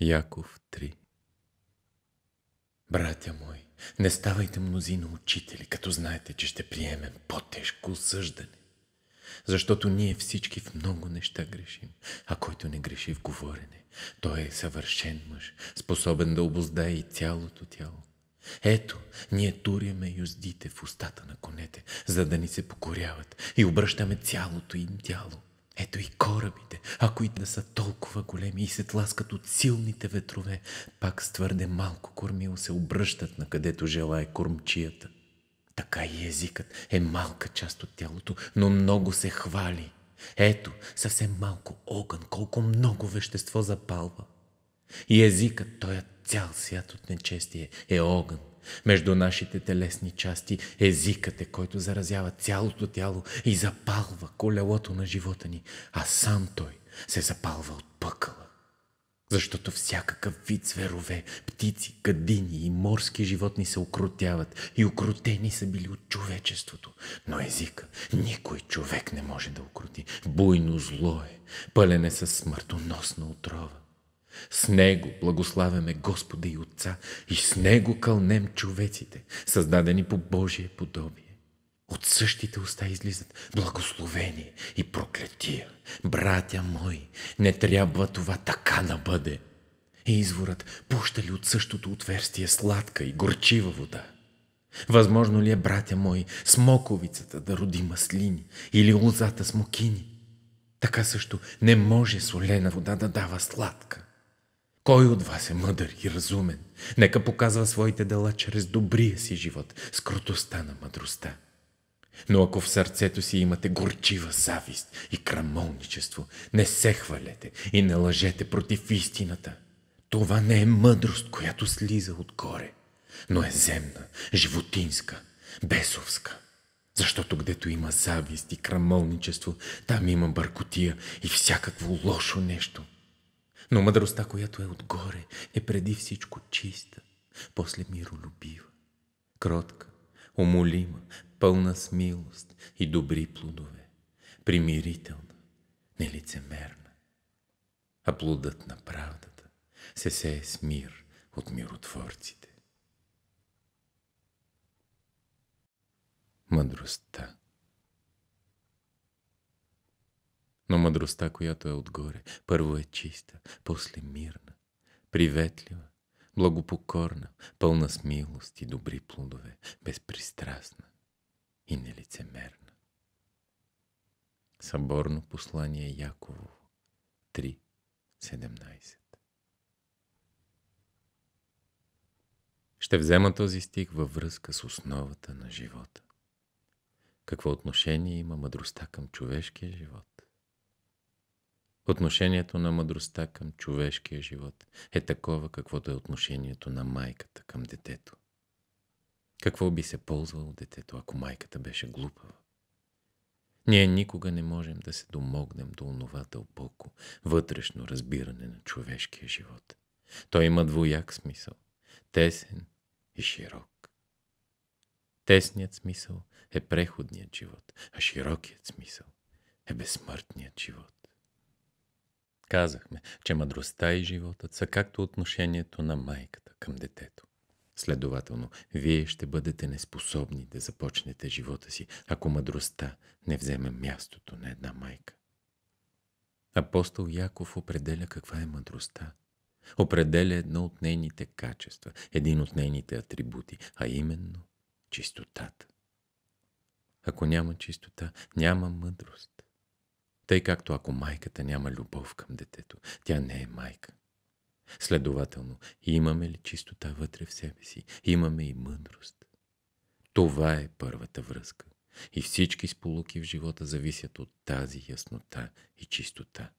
Яков 3 Братя мои, не ставайте на учители, като знаете, че ще приемем по-тежко осъждане. Защото ние всички в много неща грешим, а който не греши в говорене, той е съвършен мъж, способен да обоздае и цялото тяло. Ето, ние туряме юздите в устата на конете, за да ни се покоряват и обръщаме цялото им тяло ето и корабите, ако и не са толкова големи и се тласкат от силните ветрове, пак с твърде малко кормило се обръщат на където желае кормчията. Така и езикът е малка част от тялото, но много се хвали. Ето, съвсем малко огън, колко много вещество запалва. И езикът, той е цял свят от нечестие, е огън. Между нашите телесни части езикът е, който заразява цялото тяло и запалва колелото на живота ни, а сам той се запалва от пъкъла. Защото всякакъв вид зверове, птици, гадини и морски животни се окротяват и окрутени са били от човечеството. Но езика никой човек не може да укроти. Буйно зло е, пълене със смъртоносна отрова. С Него благославяме Господа и Отца и с Него кълнем човеците, създадени по Божие подобие. От същите уста излизат благословение и проклетия. Братя мои, не трябва това така да бъде. И изворът пуща ли от същото отверстие сладка и горчива вода? Възможно ли е, братя мои, смоковицата да роди маслини или лозата смокини? Така също не може солена вода да дава сладка. Кой от вас е мъдър и разумен? Нека показва своите дела чрез добрия си живот, скрутостта на мъдростта. Но ако в сърцето си имате горчива завист и крамолничество, не се хвалете и не лъжете против истината. Това не е мъдрост, която слиза отгоре, но е земна, животинска, бесовска. Защото гдето има завист и крамолничество, там има бъркотия и всякакво лошо нещо – но мъдростта, която е отгоре, е преди всичко чиста, после миролюбива, кротка, умолима, пълна с милост и добри плодове, примирителна, нелицемерна. А плодът на правдата се сее с мир от миротворците. Мъдростта на мъдростта, която е отгоре, първо е чиста, после мирна, приветлива, благопокорна, пълна с милост и добри плодове, безпристрастна и нелицемерна. Съборно послание Яково 3.17 Ще взема този стих във връзка с основата на живота. Какво отношение има мъдростта към човешкия живот? Отношението на мъдростта към човешкия живот е такова, каквото е отношението на майката към детето. Какво би се ползвало детето, ако майката беше глупава? Ние никога не можем да се домогнем до онова дълбоко, вътрешно разбиране на човешкия живот. Той има двояк смисъл – тесен и широк. Тесният смисъл е преходният живот, а широкият смисъл е безсмъртният живот. Казахме, че мъдростта и животът са както отношението на майката към детето. Следователно, вие ще бъдете неспособни да започнете живота си, ако мъдростта не вземе мястото на една майка. Апостол Яков определя каква е мъдростта. Определя едно от нейните качества, един от нейните атрибути, а именно чистотата. Ако няма чистота, няма мъдрост. Тъй както ако майката няма любов към детето, тя не е майка. Следователно, имаме ли чистота вътре в себе си? Имаме и мъдрост. Това е първата връзка. И всички сполуки в живота зависят от тази яснота и чистота.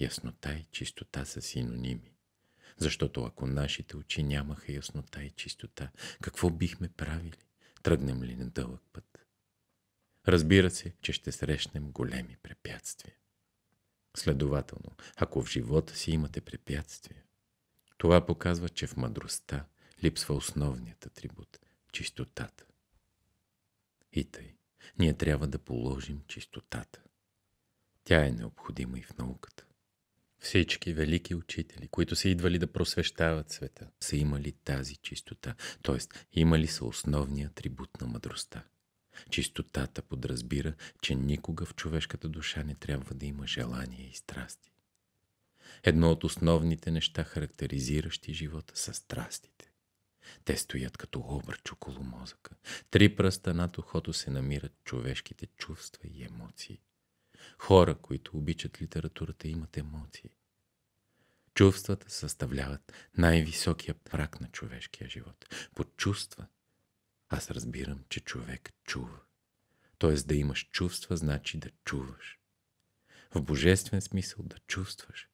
Яснота и чистота са синоними. Защото ако нашите очи нямаха яснота и чистота, какво бихме правили? Тръгнем ли на дълъг път? Разбира се, че ще срещнем големи препятствия. Следователно, ако в живота си имате препятствия, това показва, че в мъдростта липсва основният атрибут – чистотата. И тъй, ние трябва да положим чистотата. Тя е необходима и в науката. Всички велики учители, които са идвали да просвещават света, са имали тази чистота, т.е. имали са основния атрибут на мъдростта. Чистотата подразбира, че никога в човешката душа не трябва да има желания и страсти. Едно от основните неща, характеризиращи живота, са страстите. Те стоят като обръч около мозъка. Три пръста над ухото се намират човешките чувства и емоции. Хора, които обичат литературата, имат емоции. Чувствата съставляват най-високия прак на човешкия живот. Под чувства аз разбирам, че човек чува. Тоест да имаш чувства, значи да чуваш. В божествен смисъл да чувстваш.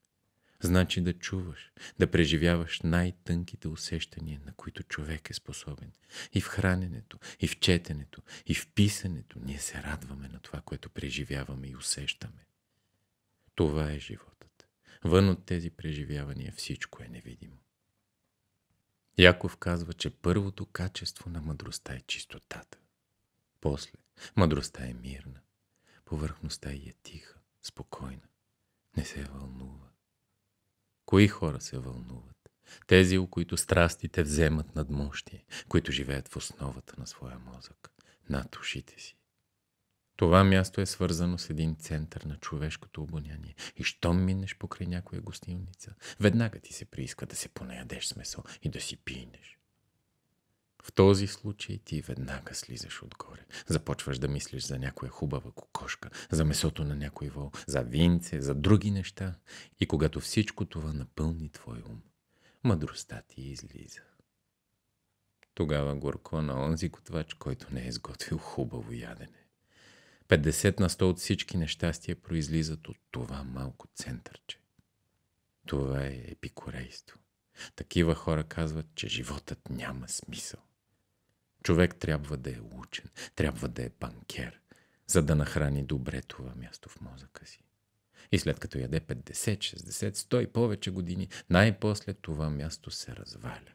Значи да чуваш, да преживяваш най-тънките усещания, на които човек е способен. И в храненето, и в четенето, и в писането ние се радваме на това, което преживяваме и усещаме. Това е животът. Вън от тези преживявания всичко е невидимо. Яков казва, че първото качество на мъдростта е чистотата. После, мъдростта е мирна. Повърхността й е тиха, спокойна. Не се вълнува. Кои хора се вълнуват? Тези, у които страстите вземат надмощие, които живеят в основата на своя мозък, над ушите си. Това място е свързано с един център на човешкото обоняние. И щом минеш покрай някоя гостилница, веднага ти се прииска да се понаядеш с месо и да си пинеш. В този случай ти веднага слизаш отгоре. Започваш да мислиш за някоя хубава кокошка, за месото на някой вол, за винце, за други неща. И когато всичко това напълни твой ум, мъдростта ти излиза. Тогава горко на онзи готвач, който не е изготвил хубаво ядене. 50 на 100 от всички нещастия произлизат от това малко центърче. Това е епикорейство. Такива хора казват, че животът няма смисъл. Човек трябва да е учен, трябва да е банкер, за да нахрани добре това място в мозъка си. И след като яде 50, 60, 100 и повече години, най-после това място се разваля.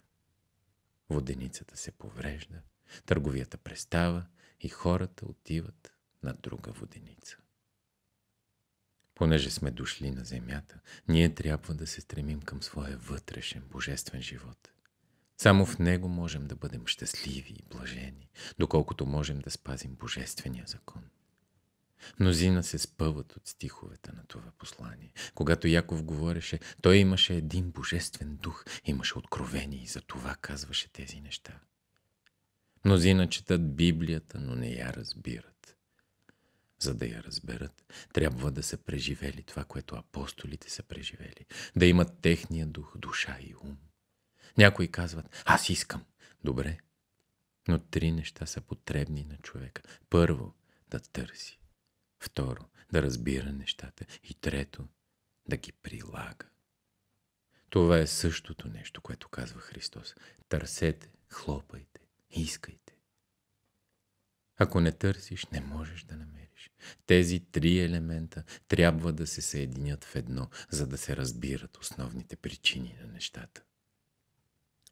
Воденицата се поврежда, търговията престава и хората отиват на друга воденица. Понеже сме дошли на земята, ние трябва да се стремим към своя вътрешен, божествен живот. Само в него можем да бъдем щастливи и блажени, доколкото можем да спазим божествения закон. Мнозина се спъват от стиховете на това послание. Когато Яков говореше, той имаше един божествен дух, имаше откровение и за това казваше тези неща. Мнозина четат Библията, но не я разбират. За да я разберат, трябва да са преживели това, което апостолите са преживели. Да имат техния дух, душа и ум. Някои казват, аз искам. Добре. Но три неща са потребни на човека. Първо, да търси. Второ, да разбира нещата. И трето, да ги прилага. Това е същото нещо, което казва Христос. Търсете, хлопайте, искайте. Ако не търсиш, не можеш да намериш. Тези три елемента трябва да се съединят в едно, за да се разбират основните причини на нещата.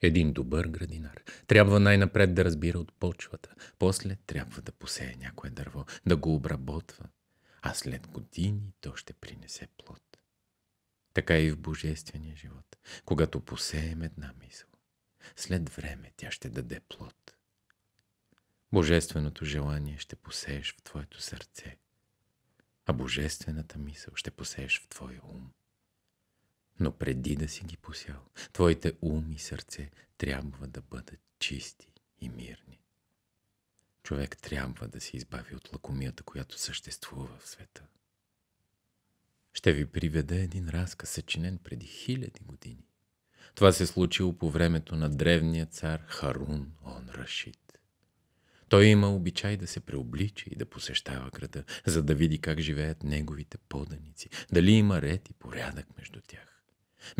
Един добър градинар трябва най-напред да разбира от почвата, после трябва да посее някое дърво, да го обработва, а след години то ще принесе плод. Така и в божествения живот. Когато посеем една мисъл, след време тя ще даде плод – Божественото желание ще посееш в твоето сърце, а божествената мисъл ще посееш в твоя ум. Но преди да си ги посял, твоите ум и сърце трябва да бъдат чисти и мирни. Човек трябва да се избави от лакомията, която съществува в света. Ще ви приведа един разказ, съчинен преди хиляди години. Това се случило по времето на древния цар Харун он Рашид. Той има обичай да се преоблича и да посещава града, за да види как живеят неговите поданици, дали има ред и порядък между тях.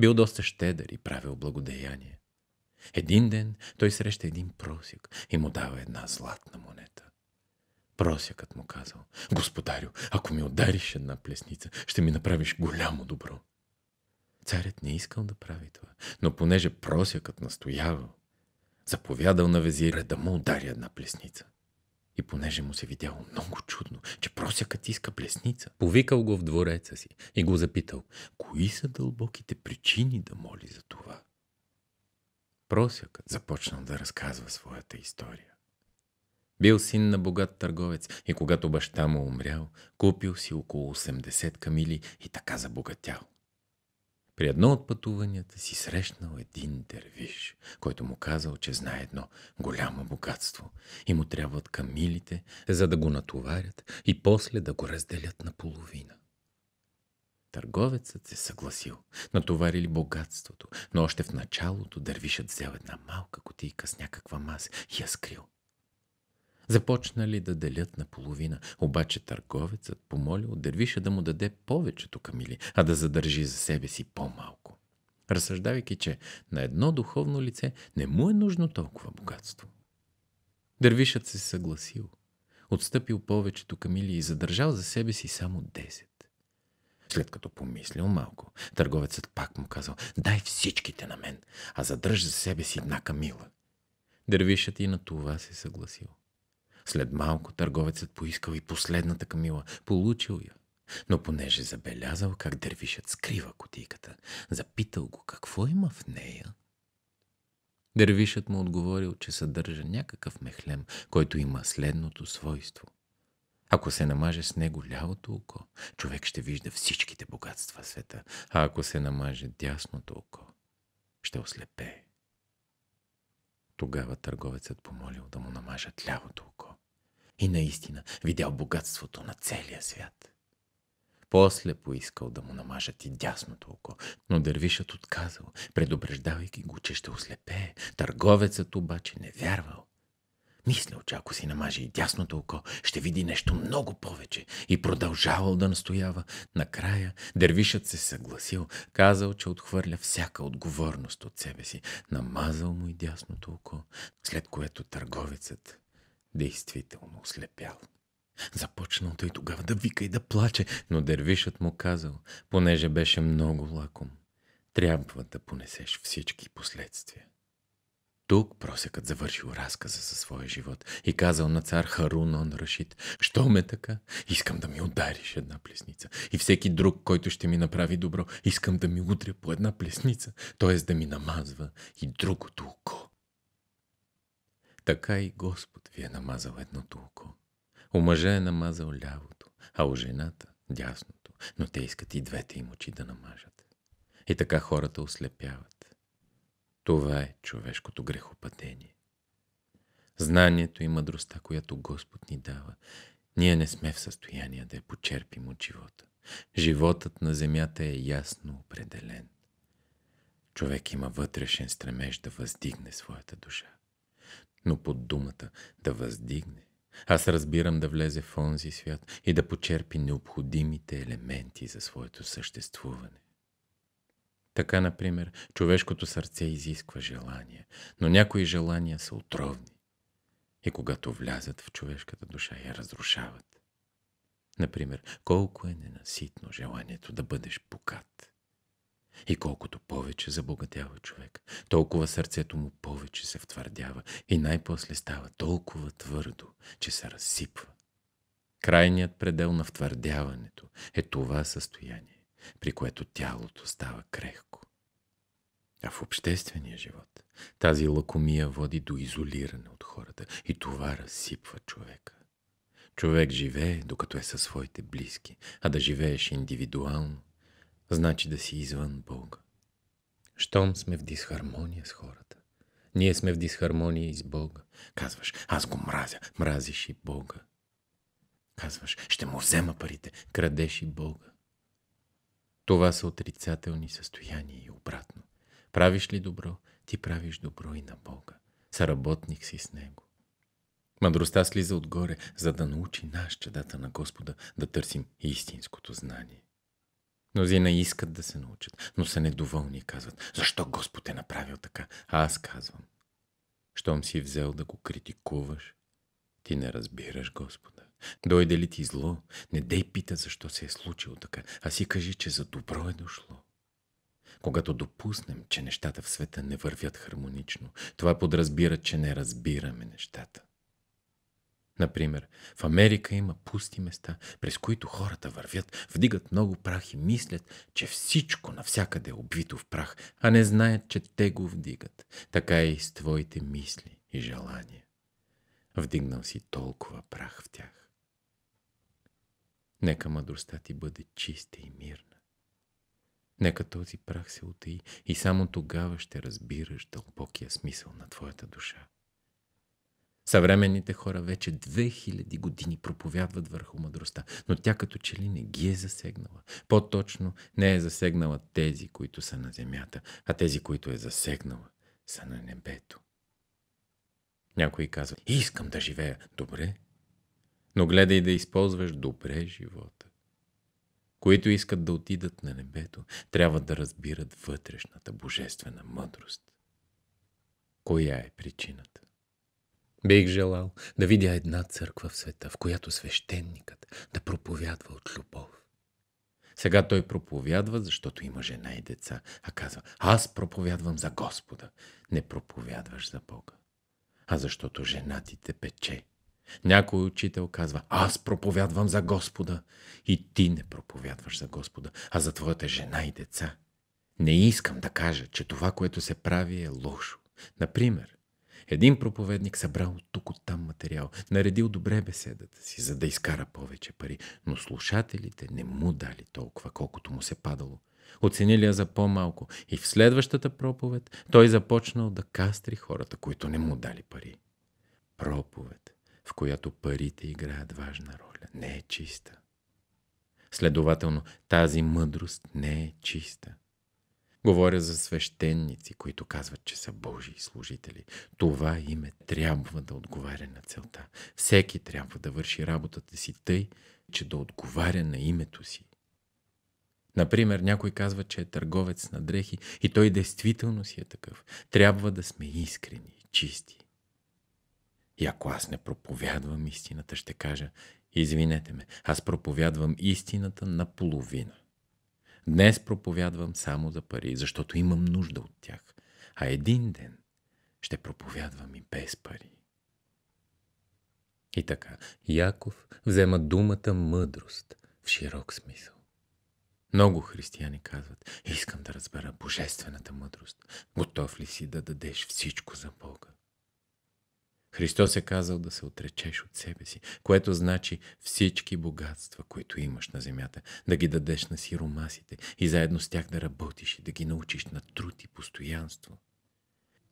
Бил доста щедър и правил благодеяние. Един ден той среща един просик и му дава една златна монета. Просякът му казал, «Господарю, ако ми удариш една плесница, ще ми направиш голямо добро». Царят не искал да прави това, но понеже просякът настоявал, заповядал на везира да му удари една плесница. И понеже му се видяло много чудно, че просякът иска плесница, повикал го в двореца си и го запитал, кои са дълбоките причини да моли за това. Просякът започнал да разказва своята история. Бил син на богат търговец и когато баща му умрял, купил си около 80 камили и така забогатял. При едно от пътуванията си срещнал един дервиш, който му казал, че знае едно голямо богатство и му трябват камилите, за да го натоварят и после да го разделят на половина. Търговецът се съгласил, натоварили богатството, но още в началото дървишът взел една малка котийка с някаква маса и я скрил – Започнали да делят наполовина, обаче търговецът помолил дервиша да му даде повечето камили, а да задържи за себе си по-малко. Разсъждавайки, че на едно духовно лице не му е нужно толкова богатство. Дървишът се съгласил, отстъпил повечето камили и задържал за себе си само 10. След като помислил малко, търговецът пак му казал «Дай всичките на мен, а задържа за себе си една камила». Дървишът и на това се съгласил. След малко търговецът поискал и последната камила, получил я. Но понеже забелязал как дървишът скрива котийката, запитал го какво има в нея. Дървишът му отговорил, че съдържа някакъв мехлем, който има следното свойство. Ако се намаже с него лявото око, човек ще вижда всичките богатства в света, а ако се намаже дясното око, ще ослепее. Тогава търговецът помолил да му намажат лявото око. И наистина видял богатството на целия свят. После поискал да му намажат и дясното око, но дървишът отказал, предупреждавайки го, че ще ослепее. Търговецът обаче не вярвал Мислял, че ако си намажи и дясното око, ще види нещо много повече. И продължавал да настоява. Накрая дервишът се съгласил, казал, че отхвърля всяка отговорност от себе си. Намазал му и дясното око, след което търговецът действително ослепял. Започнал той тогава да вика и да плаче, но дервишът му казал, понеже беше много лаком, трябва да понесеш всички последствия. Тук просекът завършил разказа със своя живот и казал на цар Харун он Рашид, «Що ме така? Искам да ми удариш една плесница. И всеки друг, който ще ми направи добро, искам да ми удря по една плесница, т.е. да ми намазва и другото око». Така и Господ ви е намазал едното око. У мъжа е намазал лявото, а у жената – дясното, но те искат и двете им очи да намажат. И така хората ослепяват. Това е човешкото грехопадение. Знанието и мъдростта, която Господ ни дава, ние не сме в състояние да я почерпим от живота. Животът на земята е ясно определен. Човек има вътрешен стремеж да въздигне своята душа. Но под думата да въздигне, аз разбирам да влезе в онзи свят и да почерпи необходимите елементи за своето съществуване. Така, например, човешкото сърце изисква желания, но някои желания са отровни и когато влязат в човешката душа я разрушават. Например, колко е ненаситно желанието да бъдеш покат. И колкото повече забогатява човек, толкова сърцето му повече се втвърдява и най-после става толкова твърдо, че се разсипва. Крайният предел на втвърдяването е това състояние при което тялото става крехко. А в обществения живот тази лакомия води до изолиране от хората и това разсипва човека. Човек живее, докато е със своите близки, а да живееш индивидуално, значи да си извън Бога. Щом сме в дисхармония с хората, ние сме в дисхармония и с Бога. Казваш, аз го мразя, мразиш и Бога. Казваш, ще му взема парите, крадеш и Бога. Това са отрицателни състояния и обратно. Правиш ли добро, ти правиш добро и на Бога. Съработник си с Него. Мъдростта слиза отгоре, за да научи нас, чедата на Господа, да търсим истинското знание. Мнозина искат да се научат, но са недоволни и казват, защо Господ е направил така? А аз казвам, щом си взел да го критикуваш, ти не разбираш Господа. Дойде ли ти зло, не дей пита защо се е случило така, а си кажи, че за добро е дошло. Когато допуснем, че нещата в света не вървят хармонично, това подразбира, че не разбираме нещата. Например, в Америка има пусти места, през които хората вървят, вдигат много прах и мислят, че всичко навсякъде е обвито в прах, а не знаят, че те го вдигат. Така е и с твоите мисли и желания. Вдигнал си толкова прах в тях. Нека мъдростта ти бъде чиста и мирна. Нека този прах се отеи и само тогава ще разбираш дълбокия смисъл на твоята душа. Съвременните хора вече 2000 години проповядват върху мъдростта, но тя като че ли не ги е засегнала. По-точно не е засегнала тези, които са на земята, а тези, които е засегнала, са на небето. Някой казва, искам да живея. Добре, но гледай да използваш добре живота. Които искат да отидат на небето, трябва да разбират вътрешната божествена мъдрост. Коя е причината? Бих желал да видя една църква в света, в която свещеникът да проповядва от любов. Сега той проповядва, защото има жена и деца, а казва, аз проповядвам за Господа, не проповядваш за Бога. А защото жена ти те пече, някой учител казва, аз проповядвам за Господа. И ти не проповядваш за Господа, а за твоята жена и деца. Не искам да кажа, че това, което се прави е лошо. Например, един проповедник събрал тук от там материал, наредил добре беседата си, за да изкара повече пари, но слушателите не му дали толкова, колкото му се падало. Оценили я за по-малко и в следващата проповед той започнал да кастри хората, които не му дали пари. Проповед в която парите играят важна роля, не е чиста. Следователно, тази мъдрост не е чиста. Говоря за свещеници, които казват, че са Божии служители. Това име трябва да отговаря на целта. Всеки трябва да върши работата си тъй, че да отговаря на името си. Например, някой казва, че е търговец на дрехи и той действително си е такъв. Трябва да сме искрени, чисти. И ако аз не проповядвам истината, ще кажа, извинете ме, аз проповядвам истината наполовина. Днес проповядвам само за пари, защото имам нужда от тях. А един ден ще проповядвам и без пари. И така, Яков взема думата мъдрост в широк смисъл. Много християни казват, искам да разбера божествената мъдрост. Готов ли си да дадеш всичко за Бога? Христос е казал да се отречеш от себе си, което значи всички богатства, които имаш на земята, да ги дадеш на сиромасите и заедно с тях да работиш и да ги научиш на труд и постоянство.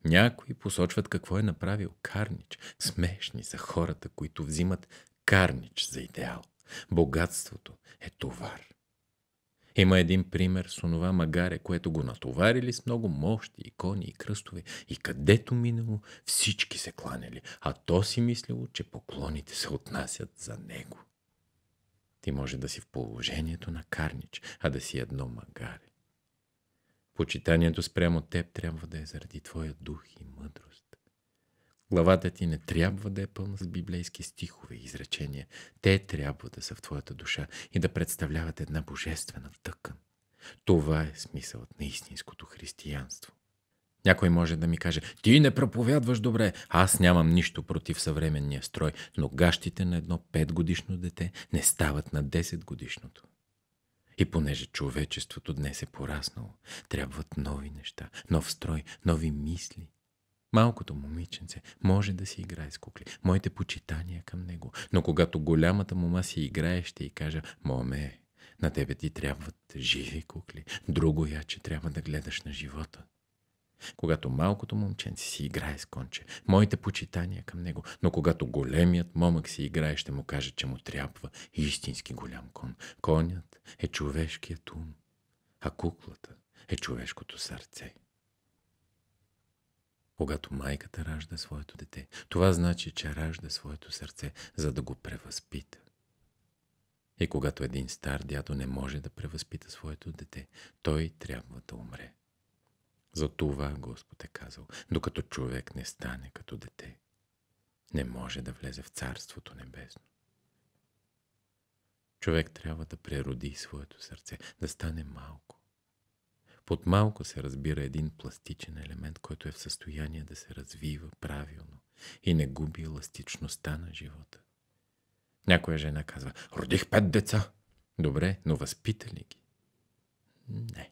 Някои посочват какво е направил Карнич. Смешни са хората, които взимат Карнич за идеал. Богатството е товар. Има един пример с онова магаре, което го натоварили с много мощи и кони и кръстове и където минало всички се кланяли, а то си мислило, че поклоните се отнасят за него. Ти може да си в положението на карнич, а да си едно магаре. Почитанието спрямо теб трябва да е заради твоя дух и мъдрост. Главата ти не трябва да е пълна с библейски стихове и изречения. Те трябва да са в твоята душа и да представляват една божествена тъкан. Това е смисълът на истинското християнство. Някой може да ми каже, ти не проповядваш добре, аз нямам нищо против съвременния строй, но гащите на едно 5 годишно дете не стават на 10 годишното. И понеже човечеството днес е пораснало, трябват нови неща, нов строй, нови мисли, Малкото момиченце може да си играе с кукли. Моите почитания към него. Но когато голямата мома си играе, ще й кажа, моме, на тебе ти трябват живи кукли. Друго я, че трябва да гледаш на живота. Когато малкото момченце си играе с конче, моите почитания към него, но когато големият момък си играе, ще му каже, че му трябва истински голям кон. Конят е човешкият ум, а куклата е човешкото сърце. Когато майката ражда своето дете, това значи, че ражда своето сърце, за да го превъзпита. И когато един стар дядо не може да превъзпита своето дете, той трябва да умре. За това Господ е казал, докато човек не стане като дете, не може да влезе в Царството Небесно. Човек трябва да прероди своето сърце, да стане малко. Под малко се разбира един пластичен елемент, който е в състояние да се развива правилно и не губи еластичността на живота. Някоя жена казва, родих пет деца. Добре, но възпита ли ги? Не.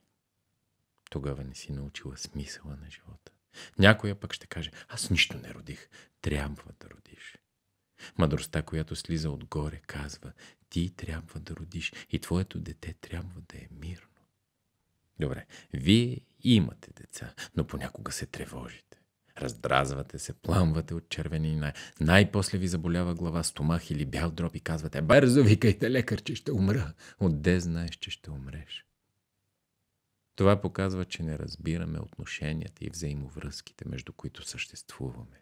Тогава не си научила смисъла на живота. Някоя пък ще каже, аз нищо не родих. Трябва да родиш. Мъдростта, която слиза отгоре, казва, ти трябва да родиш и твоето дете трябва да е мирно. Добре, вие имате деца, но понякога се тревожите. Раздразвате се, пламвате от червенина. Най-после ви заболява глава, стомах или бял дроб и казвате «Бързо викайте лекар, че ще умра!» Отде знаеш, че ще умреш? Това показва, че не разбираме отношенията и взаимовръзките, между които съществуваме.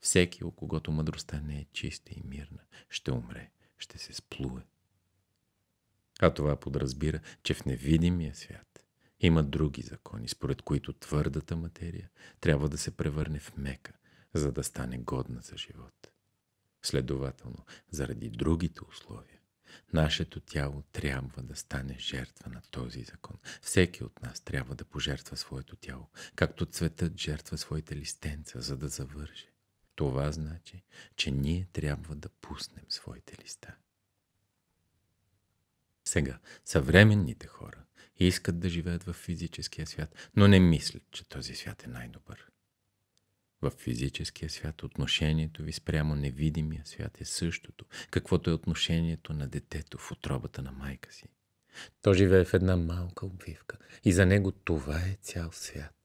Всеки, у когото мъдростта не е чиста и мирна, ще умре, ще се сплуе. А това подразбира, че в невидимия свят има други закони, според които твърдата материя трябва да се превърне в мека, за да стане годна за живот. Следователно, заради другите условия, нашето тяло трябва да стане жертва на този закон. Всеки от нас трябва да пожертва своето тяло, както цветът жертва своите листенца, за да завърже. Това значи, че ние трябва да пуснем своите листа. Сега, съвременните хора искат да живеят в физическия свят, но не мислят, че този свят е най-добър. В физическия свят отношението ви спрямо невидимия свят е същото, каквото е отношението на детето в отробата на майка си. То живее в една малка обвивка и за него това е цял свят.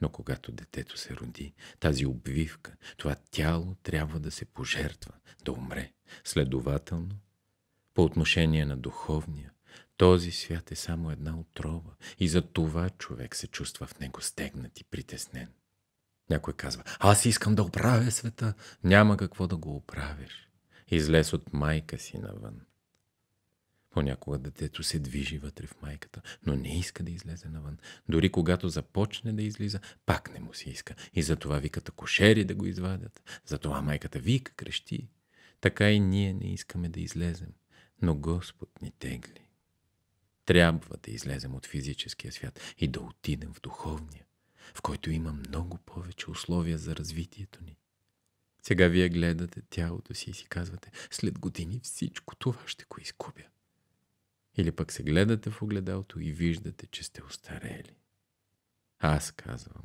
Но когато детето се роди, тази обвивка, това тяло трябва да се пожертва, да умре. Следователно, по отношение на духовния, този свят е само една отрова и за това човек се чувства в него стегнат и притеснен. Някой казва, аз искам да оправя света. Няма какво да го оправиш. Излез от майка си навън. Понякога детето се движи вътре в майката, но не иска да излезе навън. Дори когато започне да излиза, пак не му се иска. И затова викат кошери да го извадят. Затова майката вика, крещи. Така и ние не искаме да излезем но Господ ни тегли. Трябва да излезем от физическия свят и да отидем в духовния, в който има много повече условия за развитието ни. Сега вие гледате тялото си и си казвате, след години всичко това ще го изгубя. Или пък се гледате в огледалото и виждате, че сте устарели. Аз казвам,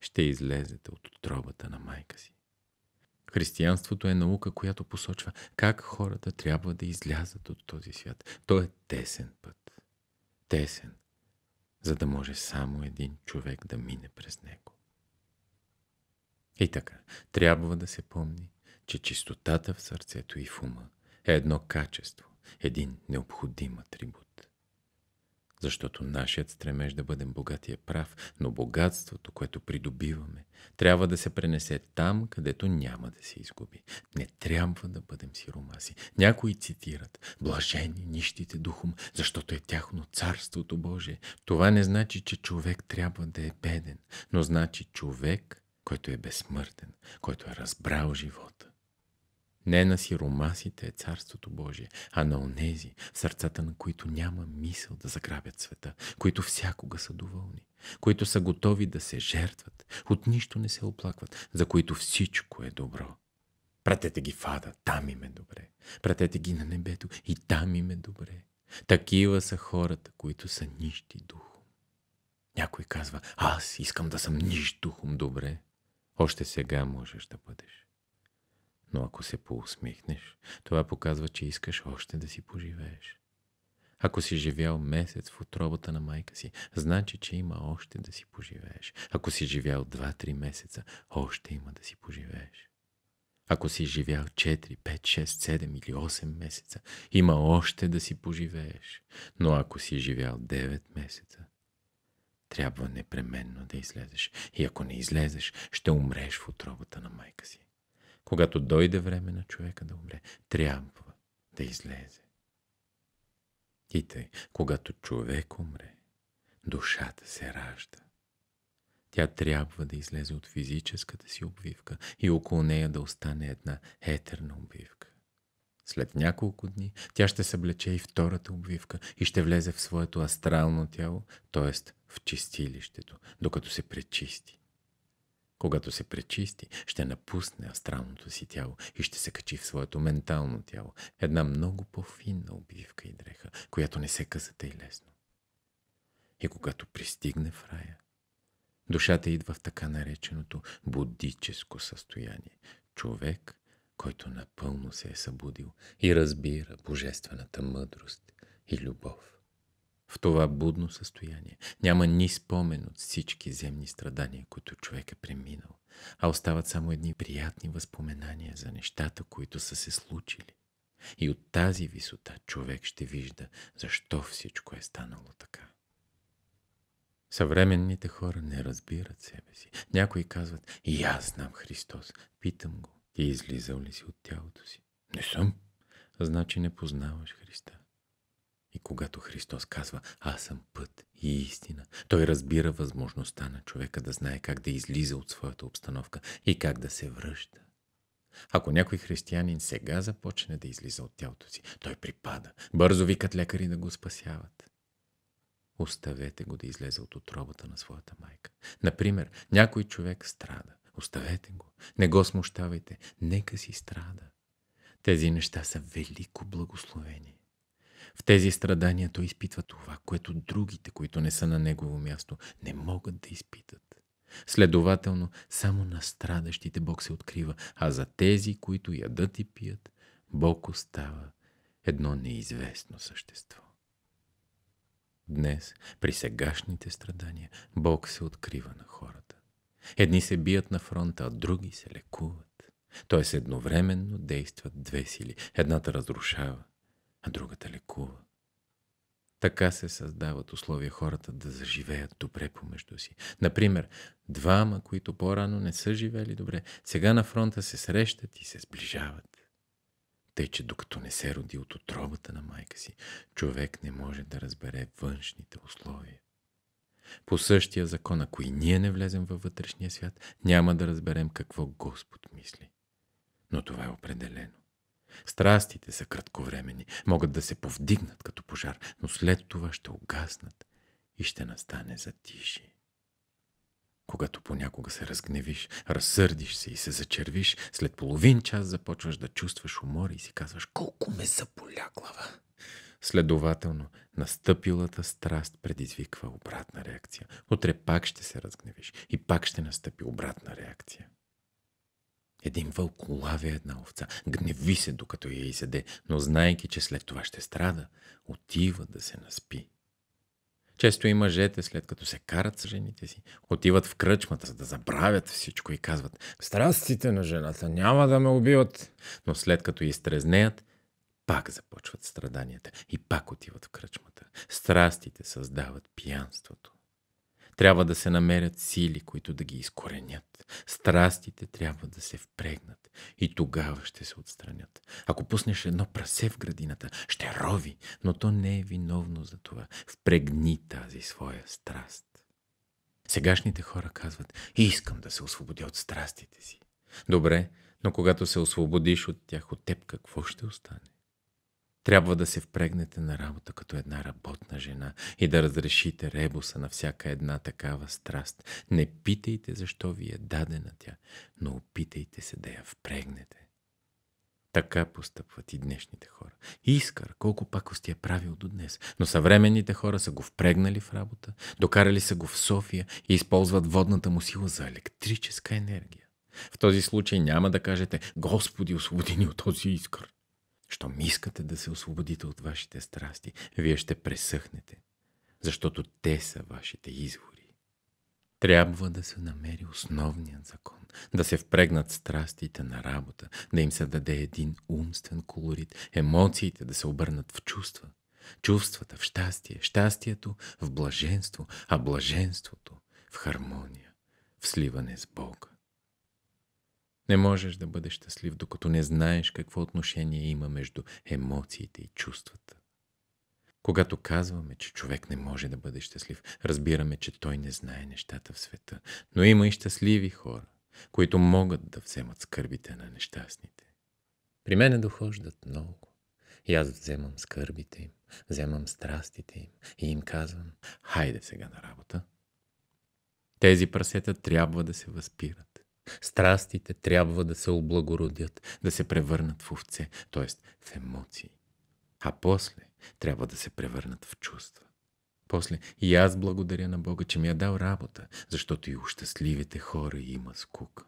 ще излезете от отробата на майка си. Християнството е наука, която посочва как хората трябва да излязат от този свят. Той е тесен път. Тесен, за да може само един човек да мине през него. И така, трябва да се помни, че чистотата в сърцето и в ума е едно качество, един необходим атрибут. Защото нашият стремеж да бъдем богати е прав, но богатството, което придобиваме, трябва да се пренесе там, където няма да се изгуби. Не трябва да бъдем сиромаси. Някои цитират «блажени нищите духом, защото е тяхно царството Божие». Това не значи, че човек трябва да е беден, но значи човек, който е безсмъртен, който е разбрал живота не на сиромасите е Царството Божие, а на онези, в сърцата на които няма мисъл да заграбят света, които всякога са доволни, които са готови да се жертват, от нищо не се оплакват, за които всичко е добро. Пратете ги в ада, там им е добре. Пратете ги на небето и там им е добре. Такива са хората, които са нищи духом. Някой казва, аз искам да съм нищ духом добре. Още сега можеш да бъдеш. Но ако се поусмихнеш, това показва, че искаш още да си поживееш. Ако си живял месец в отробата на майка си, значи, че има още да си поживееш. Ако си живял 2-3 месеца, още има да си поживееш. Ако си живял 4, 5, 6, 7 или 8 месеца, има още да си поживееш. Но ако си живял 9 месеца, трябва непременно да излезеш. И ако не излезеш, ще умреш в отробата на майка си. Когато дойде време на човека да умре, трябва да излезе. И тъй, когато човек умре, душата се ражда. Тя трябва да излезе от физическата си обвивка и около нея да остане една етерна обвивка. След няколко дни тя ще съблече и втората обвивка и ще влезе в своето астрално тяло, т.е. в чистилището, докато се пречисти. Когато се пречисти, ще напусне астралното си тяло и ще се качи в своето ментално тяло. Една много по-финна обивка и дреха, която не се къса и лесно. И когато пристигне в рая, душата идва в така нареченото будическо състояние. Човек, който напълно се е събудил и разбира божествената мъдрост и любов в това будно състояние. Няма ни спомен от всички земни страдания, които човек е преминал, а остават само едни приятни възпоменания за нещата, които са се случили. И от тази висота човек ще вижда защо всичко е станало така. Съвременните хора не разбират себе си. Някои казват, и аз знам Христос. Питам го, ти излизал ли си от тялото си? Не съм. Значи не познаваш Христа. И когато Христос казва «Аз съм път и истина», Той разбира възможността на човека да знае как да излиза от своята обстановка и как да се връща. Ако някой християнин сега започне да излиза от тялото си, той припада. Бързо викат лекари да го спасяват. Оставете го да излезе от отробата на своята майка. Например, някой човек страда. Оставете го. Не го смущавайте. Нека си страда. Тези неща са велико благословение. В тези страдания той изпитва това, което другите, които не са на негово място, не могат да изпитат. Следователно, само на страдащите Бог се открива, а за тези, които ядат и пият, Бог остава едно неизвестно същество. Днес, при сегашните страдания, Бог се открива на хората. Едни се бият на фронта, а други се лекуват. Тоест едновременно действат две сили. Едната разрушава, а другата лекува. Така се създават условия хората да заживеят добре помежду си. Например, двама, които по-рано не са живели добре, сега на фронта се срещат и се сближават. Тъй, че докато не се роди от отробата на майка си, човек не може да разбере външните условия. По същия закон, ако и ние не влезем във вътрешния свят, няма да разберем какво Господ мисли. Но това е определено. Страстите са кратковремени, могат да се повдигнат като пожар, но след това ще угаснат и ще настане затиши. Когато понякога се разгневиш, разсърдиш се и се зачервиш, след половин час започваш да чувстваш умор и си казваш колко ме заболя глава. Следователно, настъпилата страст предизвиква обратна реакция. Утре пак ще се разгневиш и пак ще настъпи обратна реакция. Един вълк улавя една овца, гневи се докато я изяде, но знайки, че след това ще страда, отива да се наспи. Често и мъжете, след като се карат с жените си, отиват в кръчмата, за да забравят всичко и казват «Страстите на жената няма да ме убиват!» Но след като изтрезнеят, пак започват страданията и пак отиват в кръчмата. Страстите създават пиянството. Трябва да се намерят сили, които да ги изкоренят. Страстите трябва да се впрегнат и тогава ще се отстранят. Ако пуснеш едно прасе в градината, ще рови, но то не е виновно за това. Впрегни тази своя страст. Сегашните хора казват, искам да се освободя от страстите си. Добре, но когато се освободиш от тях, от теб какво ще остане? Трябва да се впрегнете на работа като една работна жена и да разрешите ребуса на всяка една такава страст. Не питайте защо ви е дадена тя, но опитайте се да я впрегнете. Така постъпват и днешните хора. Искър, колко пак сте я правил до днес, но съвременните хора са го впрегнали в работа, докарали са го в София и използват водната му сила за електрическа енергия. В този случай няма да кажете «Господи, освободи ни от този искър», щом искате да се освободите от вашите страсти, вие ще пресъхнете, защото те са вашите извори. Трябва да се намери основният закон, да се впрегнат страстите на работа, да им се даде един умствен колорит, емоциите да се обърнат в чувства, чувствата в щастие, щастието в блаженство, а блаженството в хармония, в сливане с Бога. Не можеш да бъдеш щастлив, докато не знаеш какво отношение има между емоциите и чувствата. Когато казваме, че човек не може да бъде щастлив, разбираме, че той не знае нещата в света. Но има и щастливи хора, които могат да вземат скърбите на нещастните. При мене дохождат много. И аз вземам скърбите им, вземам страстите им и им казвам, хайде сега на работа. Тези прасета трябва да се възпират. Страстите трябва да се облагородят, да се превърнат в овце, т.е. в емоции. А после трябва да се превърнат в чувства. После и аз благодаря на Бога, че ми е дал работа, защото и у щастливите хора има скука.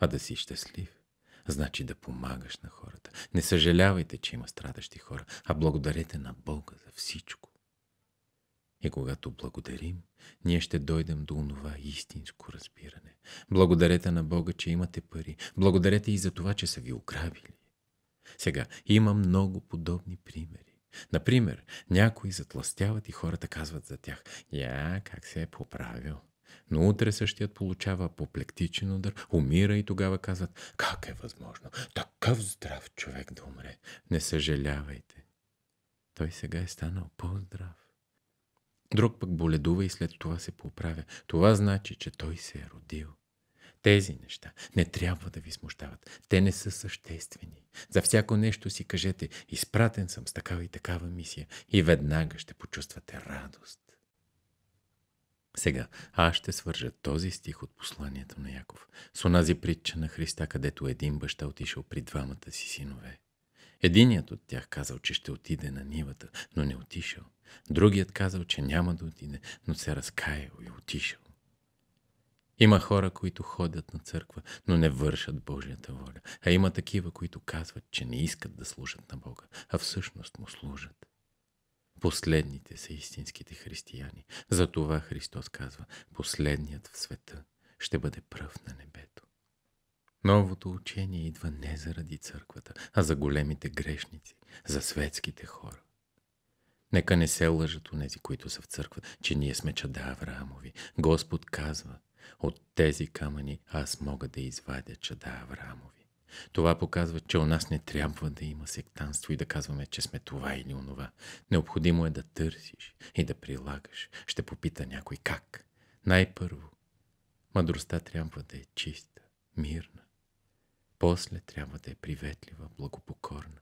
А да си щастлив, значи да помагаш на хората. Не съжалявайте, че има страдащи хора, а благодарете на Бога за всичко. И когато благодарим, ние ще дойдем до онова истинско разбиране. Благодарете на Бога, че имате пари. Благодарете и за това, че са ви ограбили. Сега, има много подобни примери. Например, някои затластяват и хората казват за тях «Я, как се е поправил?» Но утре същият получава поплектичен удар, умира и тогава казват «Как е възможно? Такъв здрав човек да умре! Не съжалявайте!» Той сега е станал по-здрав. Друг пък боледува и след това се поправя. Това значи, че той се е родил. Тези неща не трябва да ви смущават. Те не са съществени. За всяко нещо си кажете, изпратен съм с такава и такава мисия и веднага ще почувствате радост. Сега аз ще свържа този стих от посланието на Яков с онази притча на Христа, където един баща отишъл при двамата си синове. Единият от тях казал, че ще отиде на нивата, но не отишъл. Другият казал, че няма да отиде, но се разкаял и отишъл. Има хора, които ходят на църква, но не вършат Божията воля. А има такива, които казват, че не искат да служат на Бога, а всъщност му служат. Последните са истинските християни. Затова Христос казва, последният в света ще бъде пръв на небето. Новото учение идва не заради църквата, а за големите грешници, за светските хора. Нека не се лъжат у нези, които са в църква, че ние сме чада Авраамови. Господ казва, от тези камъни аз мога да извадя чада Авраамови. Това показва, че у нас не трябва да има сектанство и да казваме, че сме това или онова. Необходимо е да търсиш и да прилагаш. Ще попита някой как. Най-първо, мъдростта трябва да е чиста, мирна после трябва да е приветлива, благопокорна.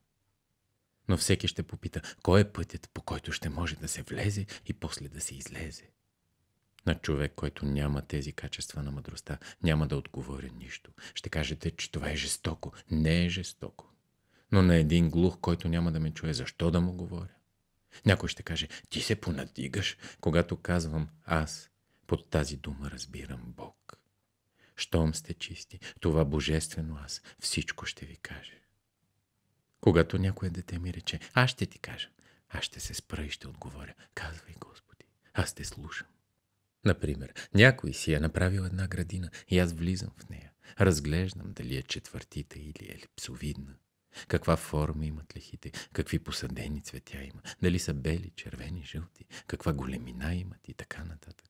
Но всеки ще попита, кой е пътят, по който ще може да се влезе и после да се излезе. На човек, който няма тези качества на мъдростта, няма да отговоря нищо. Ще кажете, че това е жестоко. Не е жестоко. Но на един глух, който няма да ме чуе, защо да му говоря? Някой ще каже, ти се понадигаш, когато казвам аз. Под тази дума разбирам Бог щом сте чисти, това божествено аз всичко ще ви каже. Когато някое дете ми рече, аз ще ти кажа, аз ще се спра и ще отговоря, казвай Господи, аз те слушам. Например, някой си е направил една градина и аз влизам в нея. Разглеждам дали е четвъртита или е липсовидна. Каква форма имат лехите, какви посадени цветя има, дали са бели, червени, жълти, каква големина имат и така нататък.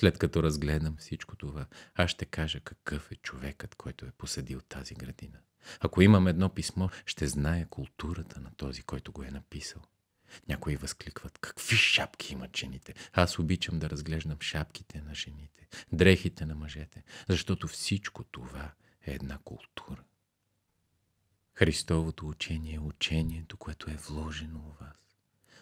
След като разгледам всичко това, аз ще кажа какъв е човекът, който е посадил тази градина. Ако имам едно писмо, ще зная културата на този, който го е написал. Някои възкликват, какви шапки имат жените. Аз обичам да разглеждам шапките на жените, дрехите на мъжете, защото всичко това е една култура. Христовото учение е учението, което е вложено у вас.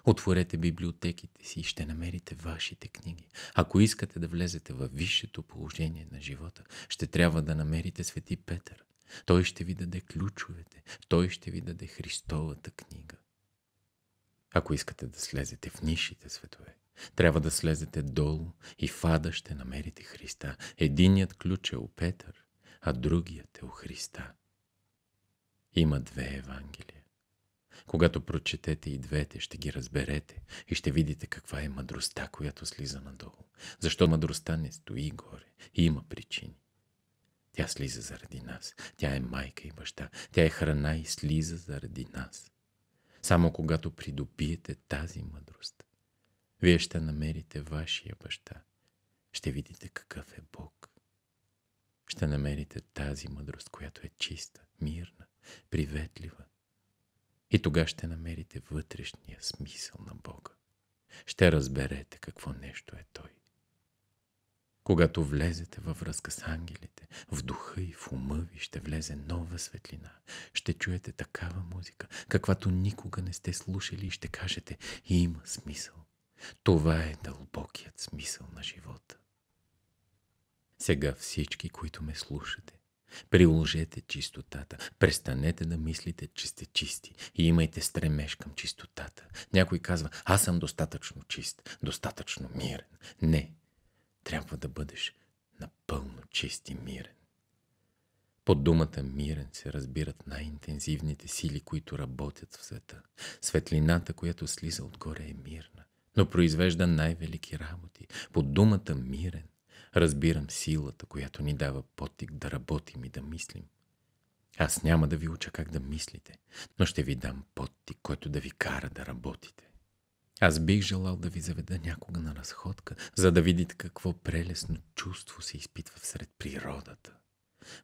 Отворете библиотеките си и ще намерите вашите книги. Ако искате да влезете във висшето положение на живота, ще трябва да намерите Свети Петър. Той ще ви даде ключовете. Той ще ви даде Христовата книга. Ако искате да слезете в нишите светове, трябва да слезете долу и в ада ще намерите Христа. Единият ключ е у Петър, а другият е у Христа. Има две Евангелия. Когато прочетете и двете, ще ги разберете и ще видите каква е мъдростта, която слиза надолу. Защо мъдростта не стои горе и има причини. Тя слиза заради нас. Тя е майка и баща. Тя е храна и слиза заради нас. Само когато придобиете тази мъдрост, вие ще намерите вашия баща. Ще видите какъв е Бог. Ще намерите тази мъдрост, която е чиста, мирна, приветлива, и тога ще намерите вътрешния смисъл на Бога. Ще разберете какво нещо е Той. Когато влезете във връзка с ангелите, в духа и в ума ви ще влезе нова светлина. Ще чуете такава музика, каквато никога не сте слушали и ще кажете и има смисъл. Това е дълбокият смисъл на живота. Сега всички, които ме слушате, Приложете чистотата. Престанете да мислите, че сте чисти и имайте стремеж към чистотата. Някой казва, аз съм достатъчно чист, достатъчно мирен. Не, трябва да бъдеш напълно чист и мирен. Под думата мирен се разбират най-интензивните сили, които работят в света. Светлината, която слиза отгоре е мирна, но произвежда най-велики работи. Под думата мирен Разбирам силата, която ни дава потик да работим и да мислим. Аз няма да ви уча как да мислите, но ще ви дам потик който да ви кара да работите. Аз бих желал да ви заведа някога на разходка, за да видите какво прелесно чувство се изпитва всред природата.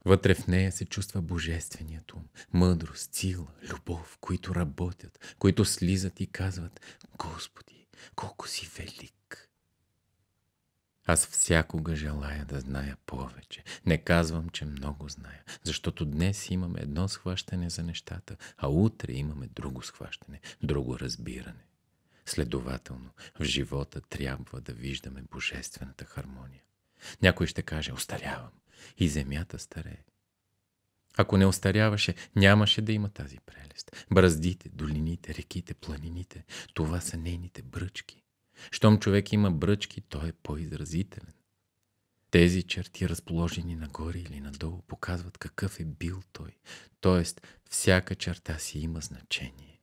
Вътре в нея се чувства божественият ум, мъдрост, сила, любов, които работят, които слизат и казват «Господи, колко си велик!» Аз всякога желая да зная повече. Не казвам, че много зная, защото днес имам едно схващане за нещата, а утре имаме друго схващане, друго разбиране. Следователно, в живота трябва да виждаме божествената хармония. Някой ще каже, остарявам. И земята старее. Ако не остаряваше, нямаше да има тази прелест. Браздите, долините, реките, планините – това са нейните бръчки. Щом човек има бръчки, той е по-изразителен. Тези черти, разположени нагоре или надолу, показват какъв е бил той. Тоест, всяка черта си има значение.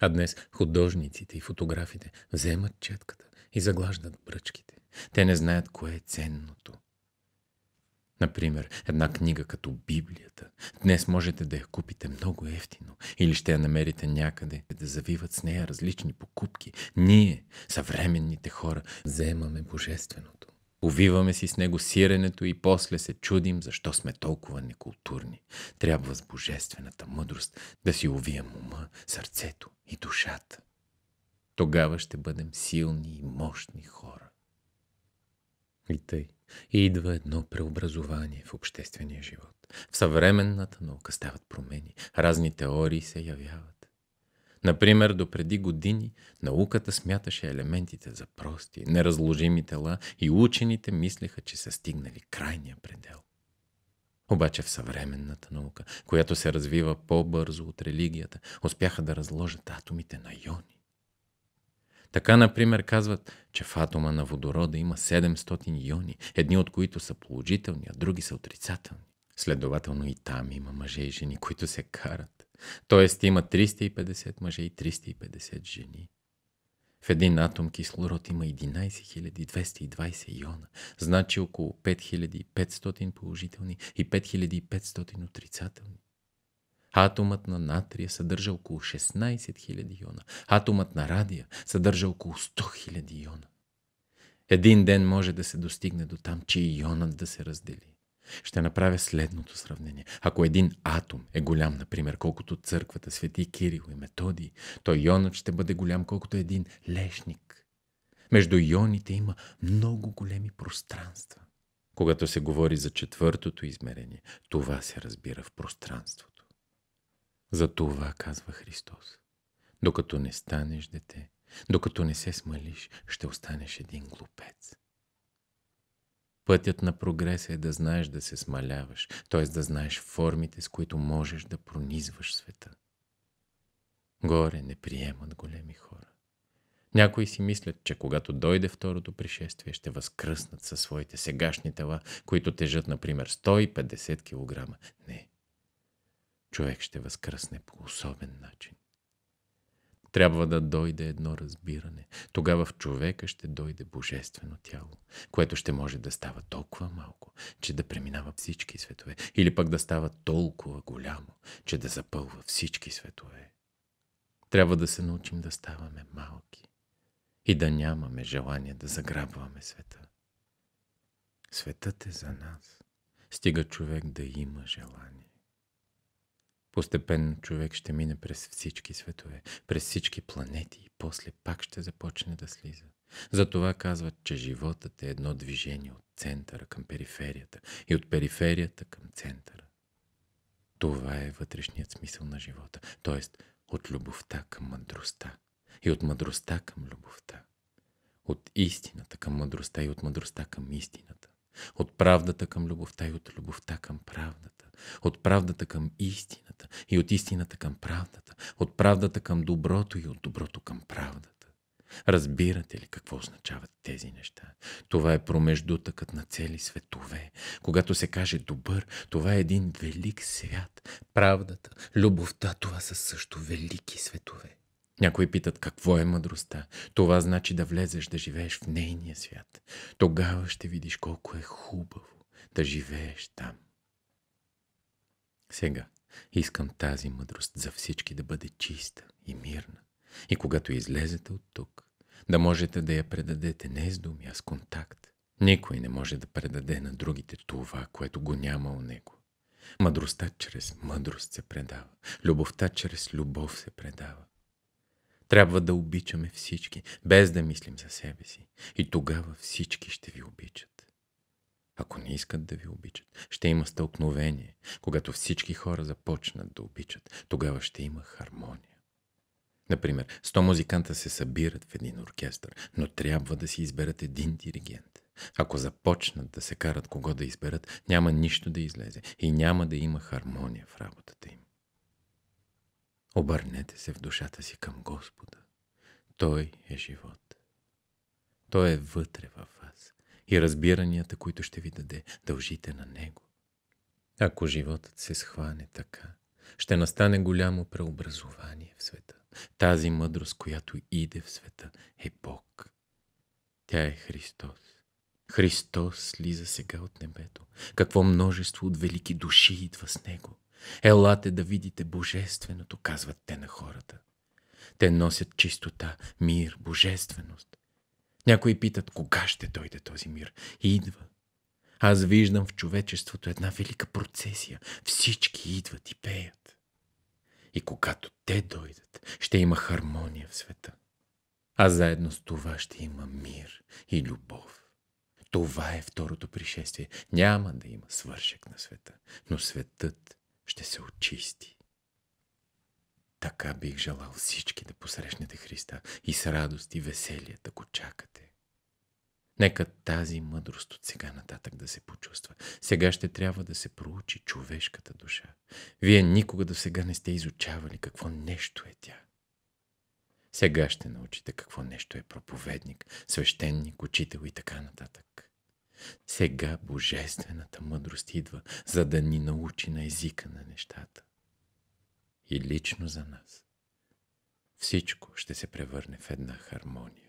А днес художниците и фотографите вземат четката и заглаждат бръчките. Те не знаят кое е ценното – Например, една книга като Библията. Днес можете да я купите много ефтино или ще я намерите някъде да завиват с нея различни покупки. Ние, съвременните хора, вземаме божественото. Увиваме си с него сиренето и после се чудим защо сме толкова некултурни. Трябва с божествената мъдрост да си увием ума, сърцето и душата. Тогава ще бъдем силни и мощни хора. И тъй. И идва едно преобразование в обществения живот. В съвременната наука стават промени, разни теории се явяват. Например, до преди години науката смяташе елементите за прости, неразложими тела и учените мислеха, че са стигнали крайния предел. Обаче в съвременната наука, която се развива по-бързо от религията, успяха да разложат атомите на йони. Така, например, казват, че в атома на водорода има 700 иони, едни от които са положителни, а други са отрицателни. Следователно и там има мъже и жени, които се карат. Тоест има 350 мъже и 350 жени. В един атом кислород има 11 220 иона, значи около 5500 положителни и 5500 отрицателни. Атомът на натрия съдържа около 16 000 иона. Атомът на радия съдържа около 100 000 иона. Един ден може да се достигне до там, че ионът да се раздели. Ще направя следното сравнение. Ако един атом е голям, например, колкото църквата, свети Кирил и Методий, то ионът ще бъде голям, колкото един лешник. Между ионите има много големи пространства. Когато се говори за четвъртото измерение, това се разбира в пространството. За това казва Христос. Докато не станеш дете, докато не се смалиш, ще останеш един глупец. Пътят на прогреса е да знаеш да се смаляваш, т.е. да знаеш формите, с които можеш да пронизваш света. Горе не приемат големи хора. Някои си мислят, че когато дойде второто пришествие, ще възкръснат със своите сегашни тела, които тежат, например, 150 кг. Не човек ще възкръсне по особен начин. Трябва да дойде едно разбиране. Тогава в човека ще дойде божествено тяло, което ще може да става толкова малко, че да преминава всички светове, или пък да става толкова голямо, че да запълва всички светове. Трябва да се научим да ставаме малки и да нямаме желание да заграбваме света. Светът е за нас. Стига човек да има желание. Постепенно човек ще мине през всички светове, през всички планети и после пак ще започне да слиза. Затова казват, че животът е едно движение от центъра към периферията и от периферията към центъра. Това е вътрешният смисъл на живота, т.е. от любовта към мъдростта и от мъдростта към любовта. От истината към мъдростта и от мъдростта към истината. От правдата към любовта и от любовта към правдата от правдата към истината и от истината към правдата, от правдата към доброто и от доброто към правдата. Разбирате ли какво означават тези неща? Това е промеждутъкът на цели светове. Когато се каже добър, това е един велик свят. Правдата, любовта, това са също велики светове. Някои питат какво е мъдростта. Това значи да влезеш да живееш в нейния свят. Тогава ще видиш колко е хубаво да живееш там. Сега искам тази мъдрост за всички да бъде чиста и мирна. И когато излезете от тук, да можете да я предадете не с думи, а с контакт. Никой не може да предаде на другите това, което го няма у него. Мъдростта чрез мъдрост се предава. Любовта чрез любов се предава. Трябва да обичаме всички, без да мислим за себе си. И тогава всички ще ви обичат ако не искат да ви обичат. Ще има стълкновение. Когато всички хора започнат да обичат, тогава ще има хармония. Например, 100 музиканта се събират в един оркестър, но трябва да си изберат един диригент. Ако започнат да се карат кого да изберат, няма нищо да излезе и няма да има хармония в работата им. Обърнете се в душата си към Господа. Той е живот. Той е вътре в и разбиранията, които ще ви даде, дължите на Него. Ако животът се схване така, ще настане голямо преобразование в света. Тази мъдрост, която иде в света, е Бог. Тя е Христос. Христос слиза сега от небето. Какво множество от велики души идва с Него. Елате да видите Божественото, казват те на хората. Те носят чистота, мир, божественост. Някои питат, кога ще дойде този мир? И идва. Аз виждам в човечеството една велика процесия. Всички идват и пеят. И когато те дойдат, ще има хармония в света. А заедно с това ще има мир и любов. Това е второто пришествие. Няма да има свършек на света, но светът ще се очисти. Така бих желал всички да посрещнете Христа и с радост и веселие да го чакате. Нека тази мъдрост от сега нататък да се почувства. Сега ще трябва да се проучи човешката душа. Вие никога до сега не сте изучавали какво нещо е тя. Сега ще научите какво нещо е проповедник, свещеник, учител и така нататък. Сега божествената мъдрост идва, за да ни научи на езика на нещата и лично за нас. Всичко ще се превърне в една хармония.